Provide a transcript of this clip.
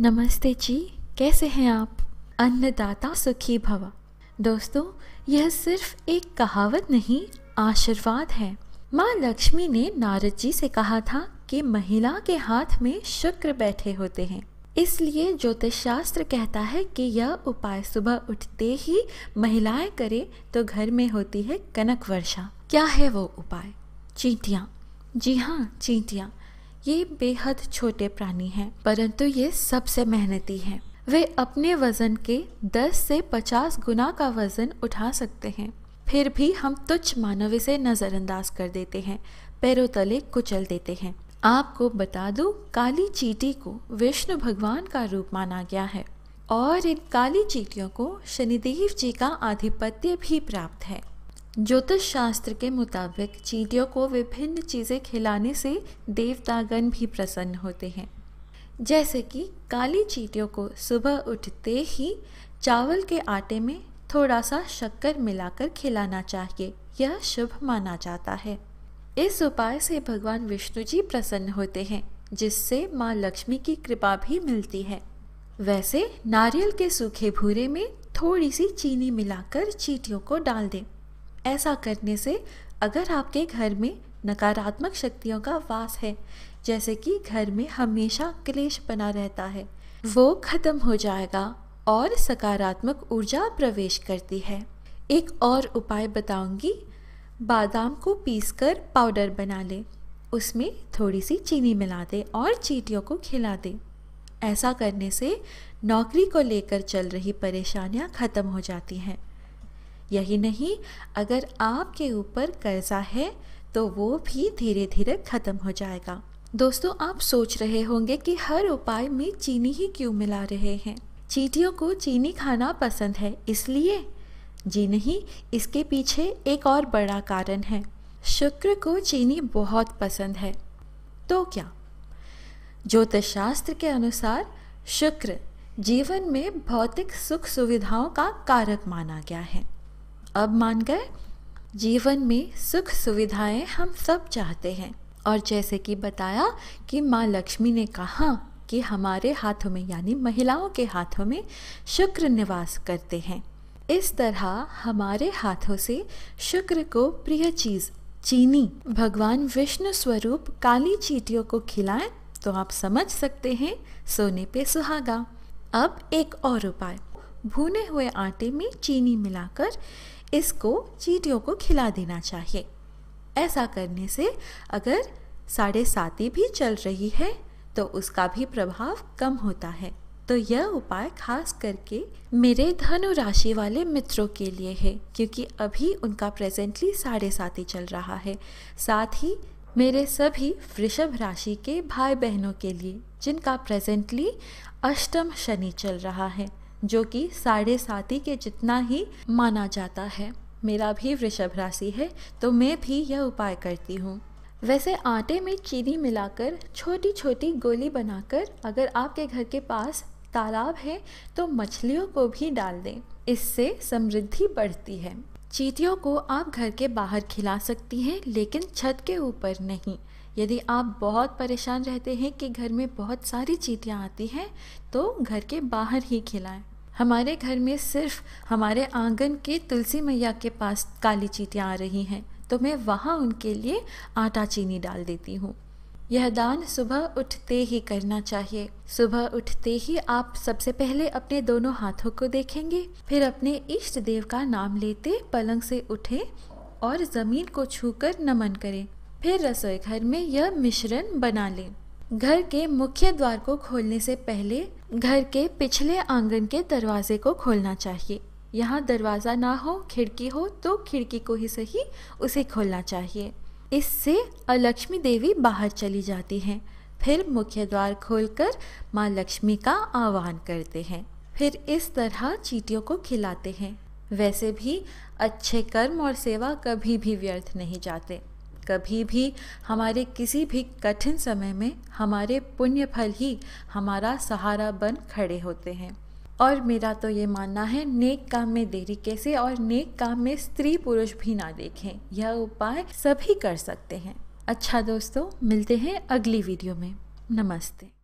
नमस्ते जी कैसे हैं आप अन्नदाता सुखी भवा दोस्तों यह सिर्फ एक कहावत नहीं आशीर्वाद है माँ लक्ष्मी ने नारद जी से कहा था कि महिला के हाथ में शुक्र बैठे होते हैं इसलिए ज्योतिष शास्त्र कहता है कि यह उपाय सुबह उठते ही महिलाएं करें तो घर में होती है कनक वर्षा क्या है वो उपाय चींटियाँ जी हाँ चींटियाँ ये बेहद छोटे प्राणी हैं परंतु ये सबसे मेहनती हैं वे अपने वजन के 10 से 50 गुना का वजन उठा सकते हैं फिर भी हम तुच्छ मानव इसे नज़रअंदाज कर देते हैं पैरों तले कुचल देते हैं आपको बता दूं काली चीटी को विष्णु भगवान का रूप माना गया है और इन काली चीटियों को शनिदेव जी का आधिपत्य भी प्राप्त है ज्योतिष शास्त्र के मुताबिक चीटियों को विभिन्न चीज़ें खिलाने से देवतागण भी प्रसन्न होते हैं जैसे कि काली चीटियों को सुबह उठते ही चावल के आटे में थोड़ा सा शक्कर मिलाकर खिलाना चाहिए यह शुभ माना जाता है इस उपाय से भगवान विष्णु जी प्रसन्न होते हैं जिससे माँ लक्ष्मी की कृपा भी मिलती है वैसे नारियल के सूखे भूरे में थोड़ी सी चीनी मिलाकर चीटियों को डाल दें ऐसा करने से अगर आपके घर में नकारात्मक शक्तियों का वास है जैसे कि घर में हमेशा क्लेश बना रहता है वो खत्म हो जाएगा और सकारात्मक ऊर्जा प्रवेश करती है एक और उपाय बताऊंगी बादाम को पीसकर पाउडर बना लें उसमें थोड़ी सी चीनी मिला दें और चीटियों को खिला दें ऐसा करने से नौकरी को लेकर चल रही परेशानियां ख़त्म हो जाती हैं यही नहीं अगर आपके ऊपर कर्जा है तो वो भी धीरे धीरे ख़त्म हो जाएगा दोस्तों आप सोच रहे होंगे कि हर उपाय में चीनी ही क्यों मिला रहे हैं चीटियों को चीनी खाना पसंद है इसलिए जी नहीं इसके पीछे एक और बड़ा कारण है शुक्र को चीनी बहुत पसंद है तो क्या ज्योतिष शास्त्र के अनुसार शुक्र जीवन में भौतिक सुख सुविधाओं का कारक माना गया है अब मानकर जीवन में सुख सुविधाएं हम सब चाहते हैं और जैसे कि बताया कि माँ लक्ष्मी ने कहा कि हमारे हाथों में यानी महिलाओं के हाथों में शुक्र निवास करते हैं इस तरह हमारे हाथों से शुक्र को प्रिय चीज़ चीनी भगवान विष्णु स्वरूप काली चीटियों को खिलाएं तो आप समझ सकते हैं सोने पे सुहागा अब एक और उपाय भुने हुए आटे में चीनी मिलाकर इसको चीटियों को खिला देना चाहिए ऐसा करने से अगर साढ़े साती भी चल रही है तो उसका भी प्रभाव कम होता है तो यह उपाय खास करके मेरे धनु राशि वाले मित्रों के लिए है क्योंकि अभी उनका प्रेजेंटली साढ़े साती चल रहा है साथ ही मेरे सभी वृषभ राशि के भाई बहनों के लिए जिनका प्रेजेंटली अष्टम शनि चल रहा है जो कि साढ़े साथी के जितना ही माना जाता है मेरा भी वृषभ राशि है तो मैं भी यह उपाय करती हूँ वैसे आटे में चीनी मिलाकर छोटी छोटी गोली बनाकर अगर आपके घर के पास तालाब है तो मछलियों को भी डाल दें इससे समृद्धि बढ़ती है चीटियों को आप घर के बाहर खिला सकती हैं लेकिन छत के ऊपर नहीं यदि आप बहुत परेशान रहते हैं कि घर में बहुत सारी चीटियाँ आती हैं तो घर के बाहर ही खिलाएं हमारे घर में सिर्फ हमारे आंगन के तुलसी मैया के पास काली चीटियाँ आ रही हैं तो मैं वहाँ उनके लिए आटा चीनी डाल देती हूँ यह दान सुबह उठते ही करना चाहिए सुबह उठते ही आप सबसे पहले अपने दोनों हाथों को देखेंगे फिर अपने इष्ट देव का नाम लेते पलंग से उठे और ज़मीन को छूकर नमन करें फिर रसोई घर में यह मिश्रण बना लें घर के मुख्य द्वार को खोलने से पहले घर के पिछले आंगन के दरवाजे को खोलना चाहिए यहाँ दरवाज़ा ना हो खिड़की हो तो खिड़की को ही सही उसे खोलना चाहिए इससे अलक्ष्मी देवी बाहर चली जाती हैं फिर मुख्य द्वार खोलकर माँ लक्ष्मी का आह्वान करते हैं फिर इस तरह चीटियों को खिलाते हैं वैसे भी अच्छे कर्म और सेवा कभी भी व्यर्थ नहीं जाते कभी भी हमारे किसी भी कठिन समय में हमारे पुण्य फल ही हमारा सहारा बन खड़े होते हैं और मेरा तो ये मानना है नेक काम में देरी कैसे और नेक काम में स्त्री पुरुष भी ना देखें यह उपाय सभी कर सकते हैं अच्छा दोस्तों मिलते हैं अगली वीडियो में नमस्ते